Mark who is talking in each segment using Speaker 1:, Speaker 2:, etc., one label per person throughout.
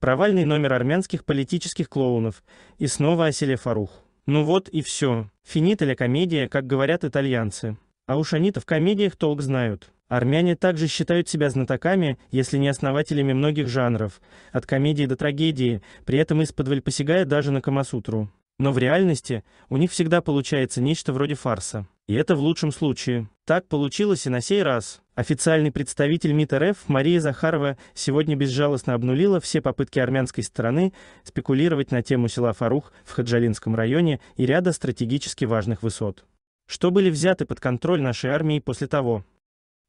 Speaker 1: Провальный номер армянских политических клоунов. И снова о селе Фарух. Ну вот и все. Финита ля комедия, как говорят итальянцы. А уж они-то в комедиях толк знают. Армяне также считают себя знатоками, если не основателями многих жанров, от комедии до трагедии, при этом из исподволь посягая даже на Камасутру. Но в реальности у них всегда получается нечто вроде фарса. И это в лучшем случае. Так получилось и на сей раз. Официальный представитель МИД РФ Мария Захарова сегодня безжалостно обнулила все попытки армянской стороны спекулировать на тему села Фарух в Хаджалинском районе и ряда стратегически важных высот. Что были взяты под контроль нашей армии после того,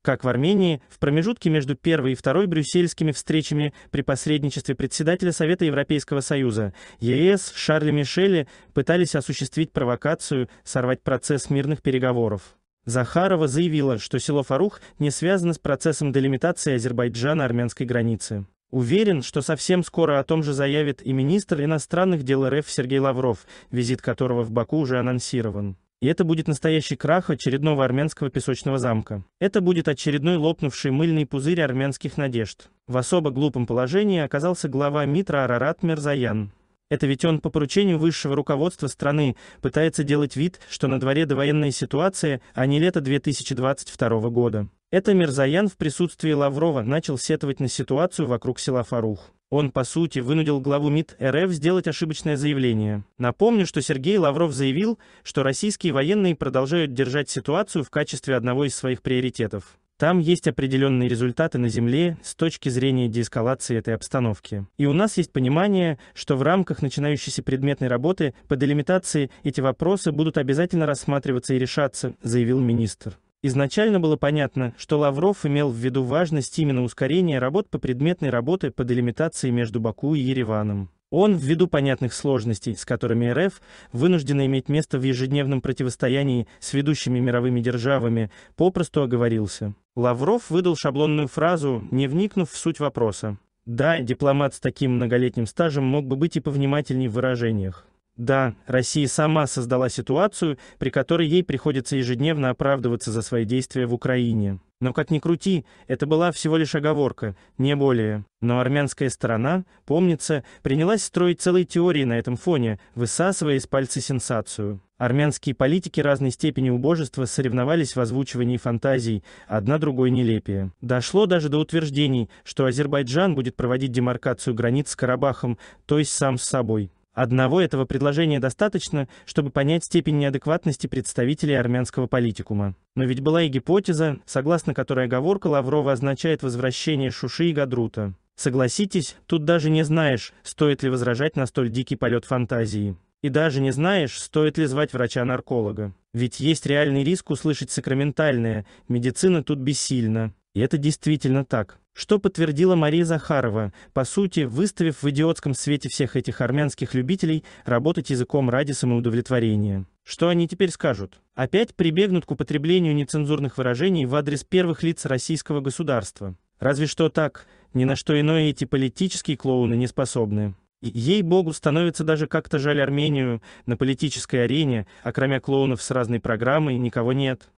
Speaker 1: как в Армении, в промежутке между первой и второй брюссельскими встречами при посредничестве председателя Совета Европейского Союза ЕС э Шарля Мишеля пытались осуществить провокацию, сорвать процесс мирных переговоров. Захарова заявила, что село Фарух не связано с процессом делимитации Азербайджана армянской границы. Уверен, что совсем скоро о том же заявит и министр иностранных дел РФ Сергей Лавров, визит которого в Баку уже анонсирован. И это будет настоящий крах очередного армянского песочного замка. Это будет очередной лопнувший мыльный пузырь армянских надежд. В особо глупом положении оказался глава Митра Арарат Мерзаян. Это ведь он по поручению высшего руководства страны пытается делать вид, что на дворе довоенная ситуация, а не лето 2022 года. Это Мерзаян в присутствии Лаврова начал сетовать на ситуацию вокруг села Фарух. Он, по сути, вынудил главу МИД РФ сделать ошибочное заявление. Напомню, что Сергей Лавров заявил, что российские военные продолжают держать ситуацию в качестве одного из своих приоритетов. Там есть определенные результаты на Земле с точки зрения деэскалации этой обстановки. И у нас есть понимание, что в рамках начинающейся предметной работы по делимитации эти вопросы будут обязательно рассматриваться и решаться, заявил министр. Изначально было понятно, что Лавров имел в виду важность именно ускорения работ по предметной работе по делимитации между Баку и Ереваном. Он, ввиду понятных сложностей, с которыми РФ вынуждена иметь место в ежедневном противостоянии с ведущими мировыми державами, попросту оговорился. Лавров выдал шаблонную фразу, не вникнув в суть вопроса. Да, дипломат с таким многолетним стажем мог бы быть и повнимательней в выражениях. Да, Россия сама создала ситуацию, при которой ей приходится ежедневно оправдываться за свои действия в Украине. Но как ни крути, это была всего лишь оговорка, не более. Но армянская сторона, помнится, принялась строить целые теории на этом фоне, высасывая из пальца сенсацию. Армянские политики разной степени убожества соревновались в озвучивании фантазий, одна другой нелепее. Дошло даже до утверждений, что Азербайджан будет проводить демаркацию границ с Карабахом, то есть сам с собой. Одного этого предложения достаточно, чтобы понять степень неадекватности представителей армянского политикума. Но ведь была и гипотеза, согласно которой оговорка Лаврова означает возвращение Шуши и Гадрута. Согласитесь, тут даже не знаешь, стоит ли возражать на столь дикий полет фантазии. И даже не знаешь, стоит ли звать врача-нарколога. Ведь есть реальный риск услышать сакраментальное, медицина тут бессильна. И это действительно так что подтвердила Мария Захарова, по сути, выставив в идиотском свете всех этих армянских любителей работать языком ради самоудовлетворения. Что они теперь скажут? Опять прибегнут к употреблению нецензурных выражений в адрес первых лиц российского государства. Разве что так, ни на что иное эти политические клоуны не способны. Ей-богу, становится даже как-то жаль Армению на политической арене, а кроме клоунов с разной программой никого нет.